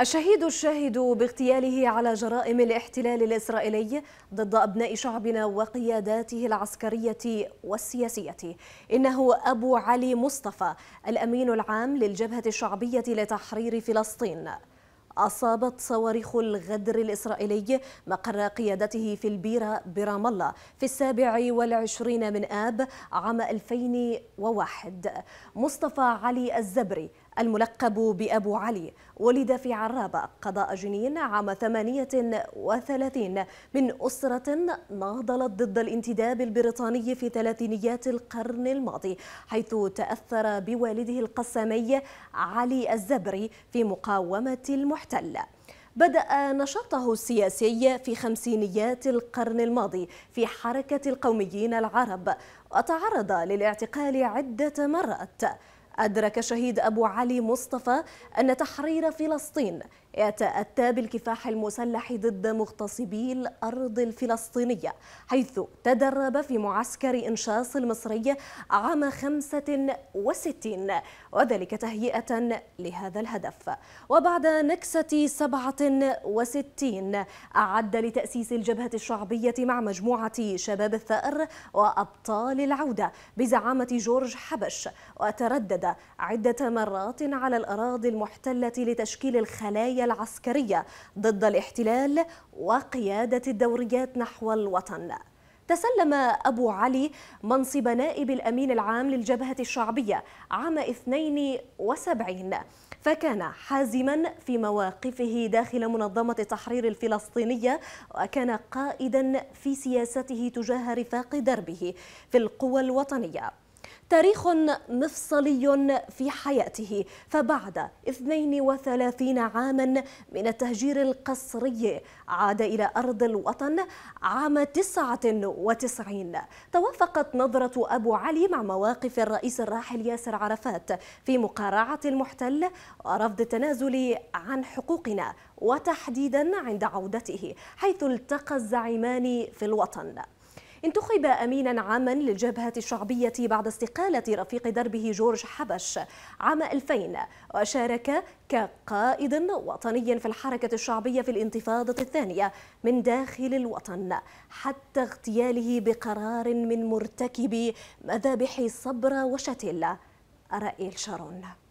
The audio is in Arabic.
الشهيد الشاهد باغتياله على جرائم الاحتلال الإسرائيلي ضد أبناء شعبنا وقياداته العسكرية والسياسية إنه أبو علي مصطفى الأمين العام للجبهة الشعبية لتحرير فلسطين أصابت صواريخ الغدر الإسرائيلي مقر قيادته في البيرة برام الله في السابع والعشرين من آب عام 2001 مصطفى علي الزبري الملقب بأبو علي ولد في عرابة قضاء جنين عام 38 من أسرة ناضلت ضد الانتداب البريطاني في ثلاثينيات القرن الماضي حيث تأثر بوالده القسامي علي الزبري في مقاومة المحتل بدأ نشاطه السياسي في خمسينيات القرن الماضي في حركة القوميين العرب وتعرض للاعتقال عدة مرات أدرك شهيد أبو علي مصطفى أن تحرير فلسطين يتأتى بالكفاح المسلح ضد مغتصبي الأرض الفلسطينية حيث تدرب في معسكر إنشاص المصري عام 65 وذلك تهيئة لهذا الهدف وبعد نكسة 67 أعد لتأسيس الجبهة الشعبية مع مجموعة شباب الثأر وأبطال العودة بزعامة جورج حبش وتردد عدة مرات على الأراضي المحتلة لتشكيل الخلايا العسكرية ضد الاحتلال وقيادة الدوريات نحو الوطن تسلم أبو علي منصب نائب الأمين العام للجبهة الشعبية عام 72 فكان حازما في مواقفه داخل منظمة التحرير الفلسطينية وكان قائدا في سياسته تجاه رفاق دربه في القوى الوطنية تاريخ مفصلي في حياته فبعد 32 عاما من التهجير القسري عاد إلى أرض الوطن عام 99 توافقت نظرة أبو علي مع مواقف الرئيس الراحل ياسر عرفات في مقارعة المحتل ورفض التنازل عن حقوقنا وتحديدا عند عودته حيث التقى الزعيمان في الوطن انتخب أمينا عاما للجبهة الشعبية بعد استقالة رفيق دربه جورج حبش عام 2000 وشارك كقائد وطني في الحركة الشعبية في الانتفاضة الثانية من داخل الوطن حتى اغتياله بقرار من مرتكبي مذابح صبرا وشتل أرائيل شارون